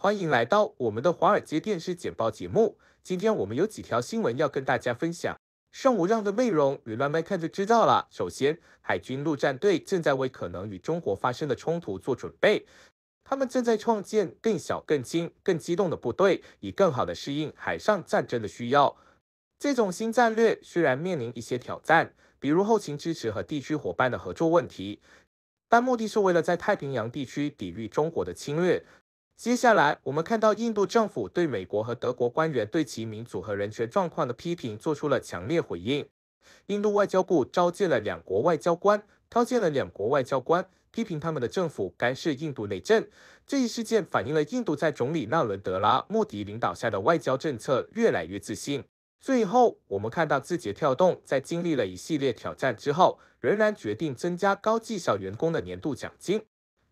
欢迎来到我们的华尔街电视简报节目。今天我们有几条新闻要跟大家分享，上无让的内容你慢慢看就知道了。首先，海军陆战队正在为可能与中国发生的冲突做准备，他们正在创建更小、更轻、更机动的部队，以更好地适应海上战争的需要。这种新战略虽然面临一些挑战，比如后勤支持和地区伙伴的合作问题，但目的是为了在太平洋地区抵御中国的侵略。接下来，我们看到印度政府对美国和德国官员对其民主和人权状况的批评做出了强烈回应。印度外交部召见了两国外交官，召见了两国外交官，批评他们的政府干涉印度内政。这一事件反映了印度在总理纳伦德拉·莫迪领导下的外交政策越来越自信。最后，我们看到字节跳动在经历了一系列挑战之后，仍然决定增加高绩效员工的年度奖金。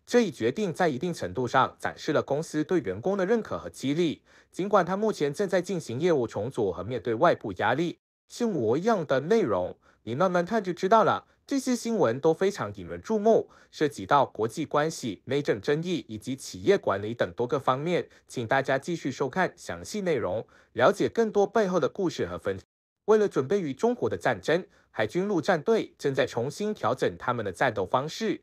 这一决定在一定程度上展示了公司对员工的认可和激励。尽管他目前正在进行业务重组和面对外部压力，是模样的内容，你慢慢看就知道了。这些新闻都非常引人注目，涉及到国际关系、内政争议以及企业管理等多个方面。请大家继续收看详细内容，了解更多背后的故事和分析。为了准备与中国的战争，海军陆战队正在重新调整他们的战斗方式。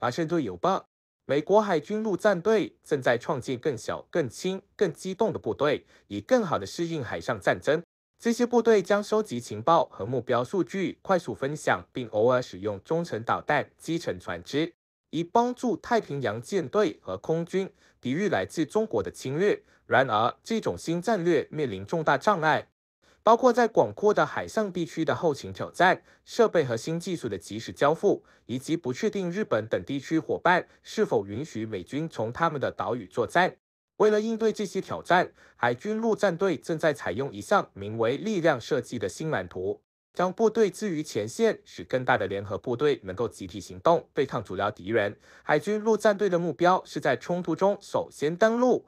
华盛顿邮报。美国海军陆战队正在创建更小、更轻、更机动的部队，以更好地适应海上战争。这些部队将收集情报和目标数据，快速分享，并偶尔使用中程导弹击沉船只，以帮助太平洋舰队和空军抵御来自中国的侵略。然而，这种新战略面临重大障碍。包括在广阔的海上地区的后勤挑战、设备和新技术的及时交付，以及不确定日本等地区伙伴是否允许美军从他们的岛屿作战。为了应对这些挑战，海军陆战队正在采用一项名为“力量设计”的新蓝图，将部队置于前线，使更大的联合部队能够集体行动对抗主要敌人。海军陆战队的目标是在冲突中首先登陆。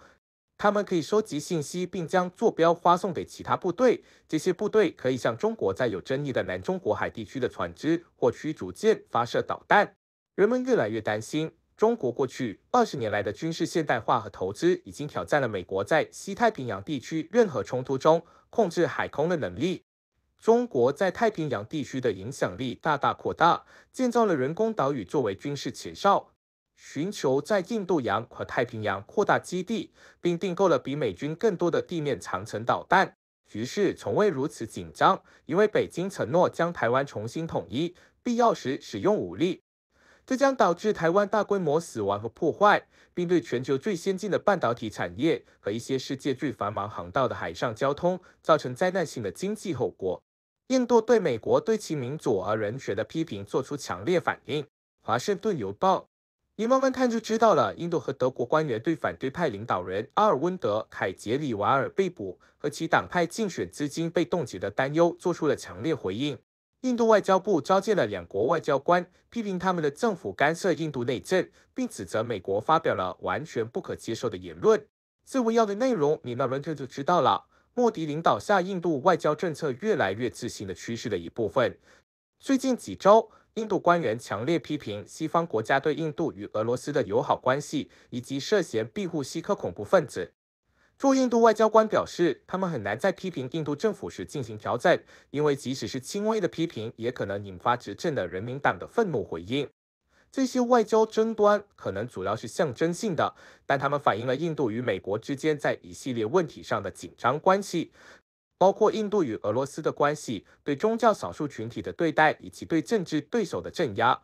他们可以收集信息，并将坐标发送给其他部队。这些部队可以向中国在有争议的南中国海地区的船只或驱逐舰发射导弹。人们越来越担心，中国过去二十年来的军事现代化和投资已经挑战了美国在西太平洋地区任何冲突中控制海空的能力。中国在太平洋地区的影响力大大扩大，建造了人工岛屿作为军事前哨。寻求在印度洋和太平洋扩大基地，并订购了比美军更多的地面长程导弹。局势从未如此紧张，因为北京承诺将台湾重新统一，必要时使用武力。这将导致台湾大规模死亡和破坏，并对全球最先进的半导体产业和一些世界最繁忙航道的海上交通造成灾难性的经济后果。印度对美国对其民主而人权的批评作出强烈反应。《华盛顿邮报》。你慢慢看就知道了。印度和德国官员对反对派领导人阿尔温德·凯杰里瓦尔被捕和其党派竞选资金被冻结的担忧做出了强烈回应。印度外交部召见了两国外交官，批评他们的政府干涉印度内政，并指责美国发表了完全不可接受的言论。这围要的内容你慢慢看就知道了。莫迪领导下印度外交政策越来越自信的趋势的一部分。最近几周。印度官员强烈批评西方国家对印度与俄罗斯的友好关系，以及涉嫌庇护西克恐怖分子。驻印度外交官表示，他们很难在批评印度政府时进行调整，因为即使是轻微的批评也可能引发执政的人民党的愤怒回应。这些外交争端可能主要是象征性的，但他们反映了印度与美国之间在一系列问题上的紧张关系。包括印度与俄罗斯的关系、对宗教少数群体的对待以及对政治对手的镇压。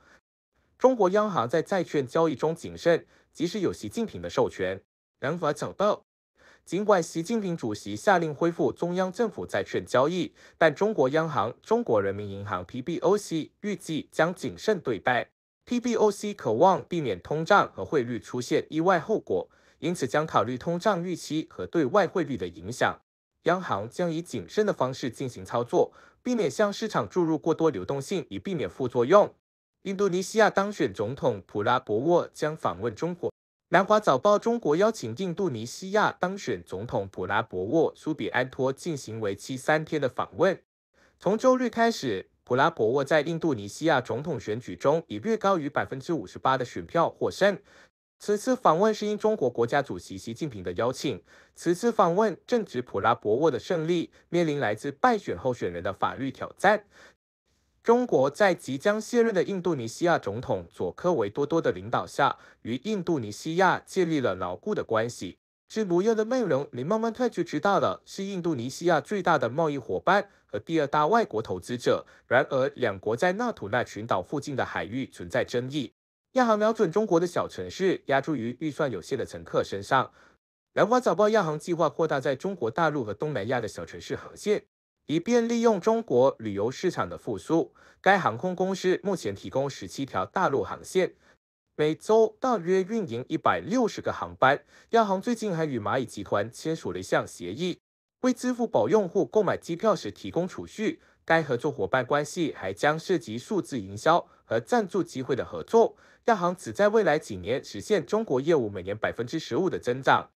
中国央行在债券交易中谨慎，即使有习近平的授权，仍无法找到。尽管习近平主席下令恢复中央政府债券交易，但中国央行中国人民银行 PBOC 预计将谨慎对待。PBOC 渴望避免通胀和汇率出现意外后果，因此将考虑通胀预期和对外汇率的影响。央行将以谨慎的方式进行操作，避免向市场注入过多流动性，以避免副作用。印度尼西亚当选总统普拉博沃将访问中国。南华早报：中国邀请印度尼西亚当选总统普拉博沃·苏比安托进行为期三天的访问。从周日开始，普拉博沃在印度尼西亚总统选举中以略高于百分之五十八的选票获胜。此次访问是应中国国家主席习近平的邀请。此次访问正值普拉博沃的胜利面临来自败选候选人的法律挑战。中国在即将卸任的印度尼西亚总统佐科维多多的领导下，与印度尼西亚建立了牢固的关系。至不约的内容你慢慢看就知道了。是印度尼西亚最大的贸易伙伴和第二大外国投资者。然而，两国在纳土纳群岛附近的海域存在争议。亚航瞄准中国的小城市，压注于预算有限的乘客身上。《兰花早报》：亚航计划扩大在中国大陆和东南亚的小城市航线，以便利用中国旅游市场的复苏。该航空公司目前提供十七条大陆航线，每周大约运营一百六十个航班。亚航最近还与蚂蚁集团签署了一项协议，为支付宝用户购买机票时提供储蓄。该合作伙伴关系还将涉及数字营销和赞助机会的合作。亚航只在未来几年实现中国业务每年百分之十五的增长。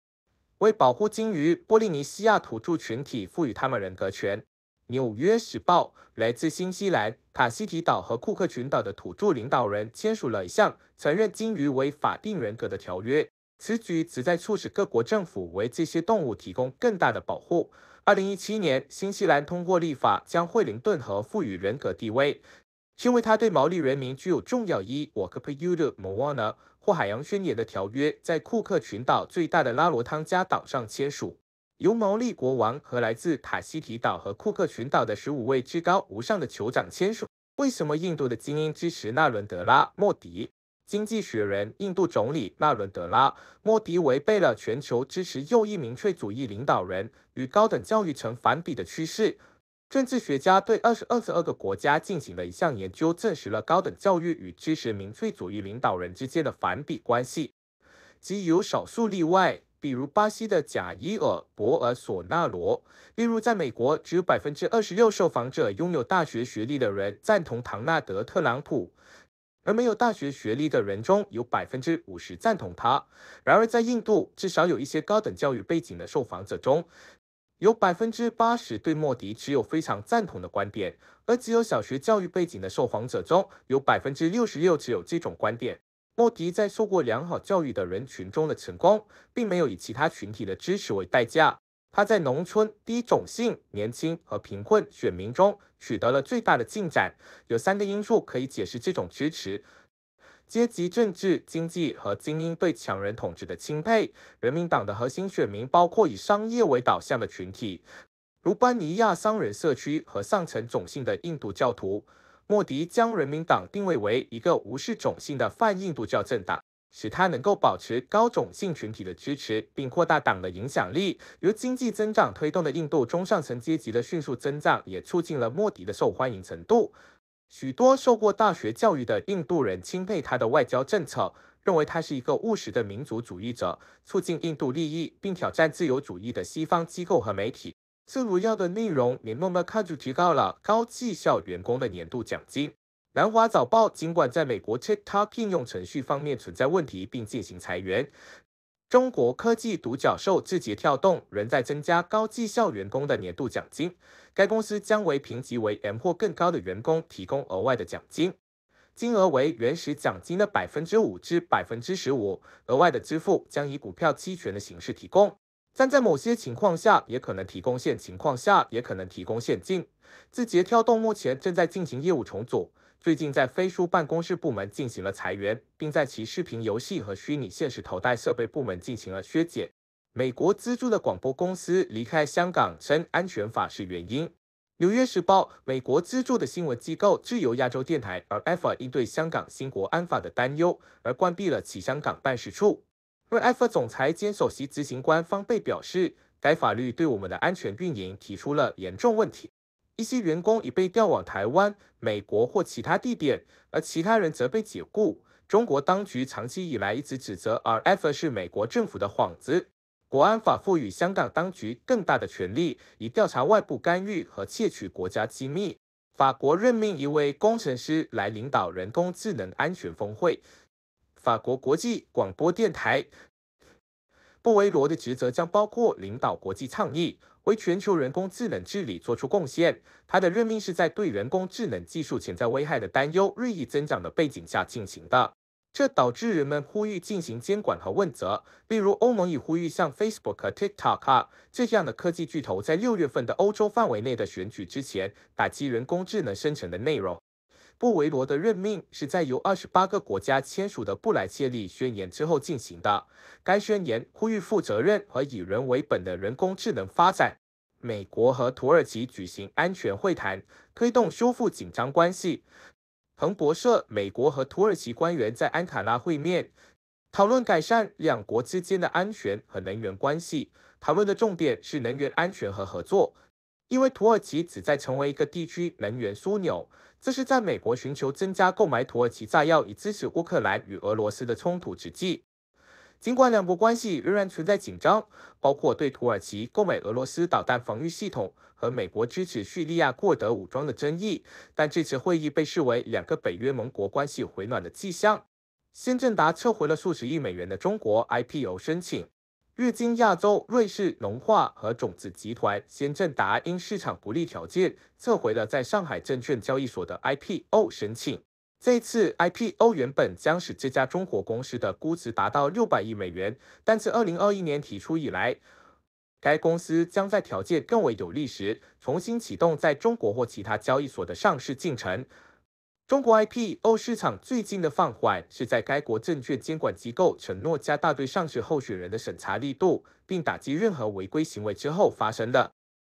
为保护鲸鱼，波利尼西亚土著群体赋予他们人格权。纽约时报：来自新西兰、卡西提岛和库克群岛的土著领导人签署了一项承认鲸鱼为法定人格的条约。此举旨在促使各国政府为这些动物提供更大的保护。二零一七年，新西兰通过立法将惠灵顿河赋予人格地位。因为他对毛利人民具有重要意义。《我克佩尤鲁·毛阿纳》或《海洋宣言》的条约在库克群岛最大的拉罗汤加岛上签署，由毛利国王和来自塔希提岛和库克群岛的十五位至高无上的酋长签署。为什么印度的精英支持纳伦德拉·莫迪？《经济学人》：印度总理纳伦德拉·莫迪违背了全球支持右翼民粹主义领导人与高等教育成反比的趋势。政治学家对二十二十二个国家进行了一项研究，证实了高等教育与支持民粹主义领导人之间的反比关系，即有少数例外，比如巴西的贾伊尔·博尔索纳罗。例如，在美国，只有百分之二十六受访者拥有大学学历的人赞同唐纳德·特朗普，而没有大学学历的人中有百分之五十赞同他。然而，在印度，至少有一些高等教育背景的受访者中。有百分之八十对莫迪持有非常赞同的观点，而只有小学教育背景的受访者中有百分之六十六持有这种观点。莫迪在受过良好教育的人群中的成功，并没有以其他群体的支持为代价。他在农村、低种姓、年轻和贫困选民中取得了最大的进展。有三个因素可以解释这种支持。阶级政治、经济和精英对强人统治的钦佩。人民党的核心选民包括以商业为导向的群体，如班尼亚商人社区和上层种姓的印度教徒。莫迪将人民党定位为一个无视种姓的泛印度教政党，使他能够保持高种姓群体的支持，并扩大党的影响力。由经济增长推动的印度中上层阶级的迅速增长，也促进了莫迪的受欢迎程度。许多受过大学教育的印度人钦佩他的外交政策，认为他是一个务实的民族主义者，促进印度利益，并挑战自由主义的西方机构和媒体。最主要的内容，李默默看就提高了高绩效员工的年度奖金。《南华早报》尽管在美国 TikTok 应用程序方面存在问题，并进行裁员，中国科技独角兽字节跳动仍在增加高绩效员工的年度奖金。该公司将为评级为 M 或更高的员工提供额外的奖金，金额为原始奖金的百分之五至百分之十五。额外的支付将以股票期权的形式提供，但在某些情况下也可能提供现情况下也可能提供现金。字节跳动目前正在进行业务重组，最近在飞书办公室部门进行了裁员，并在其视频游戏和虚拟现实头戴设备部门进行了削减。美国资助的广播公司离开香港，称安全法是原因。《纽约时报》：美国资助的新闻机构自由亚洲电台 （RFA） 因对香港新国安法的担忧而关闭了其香港办事处。RFA 总裁兼首席执行官方贝表示，该法律对我们的安全运营提出了严重问题。一些员工已被调往台湾、美国或其他地点，而其他人则被解雇。中国当局长期以来一直指责 RFA 是美国政府的幌子。国安法赋予香港当局更大的权力，以调查外部干预和窃取国家机密。法国任命一位工程师来领导人工智能安全峰会。法国国际广播电台布维罗的职责将包括领导国际倡议，为全球人工智能治理做出贡献。他的任命是在对人工智能技术潜在危害的担忧日益增长的背景下进行的。这导致人们呼吁进行监管和问责，例如欧盟已呼吁像 Facebook 和 TikTok 这样的科技巨头，在六月份的欧洲范围内的选举之前打击人工智能生成的内容。布维罗的任命是在由二十八个国家签署的布莱切利宣言之后进行的，该宣言呼吁负责任和以人为本的人工智能发展。美国和土耳其举行安全会谈，推动修复紧张关系。彭博社：美国和土耳其官员在安卡拉会面，讨论改善两国之间的安全和能源关系。讨论的重点是能源安全和合作，因为土耳其旨在成为一个地区能源枢纽。这是在美国寻求增加购买土耳其炸药以支持乌克兰与俄罗斯的冲突之际。尽管两国关系仍然存在紧张，包括对土耳其购买俄罗斯导弹防御系统和美国支持叙利亚获德武装的争议，但这次会议被视为两个北约盟国关系回暖的迹象。先正达撤回了数十亿美元的中国 IPO 申请。日经亚洲瑞士农化和种子集团先正达因市场不利条件撤回了在上海证券交易所的 IPO 申请。这次 IPO 原本将使这家中国公司的估值达到六百亿美元，但自二零二一年提出以来，该公司将在条件更为有利时重新启动在中国或其他交易所的上市进程。中国 IPO 市场最近的放缓是在该国证券监管机构承诺加大对上市候选人的审查力度，并打击任何违规行为之后发生的。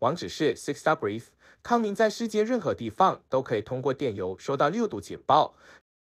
网址是 SixStarBrief。康明在世界任何地方都可以通过电邮收到六度警报。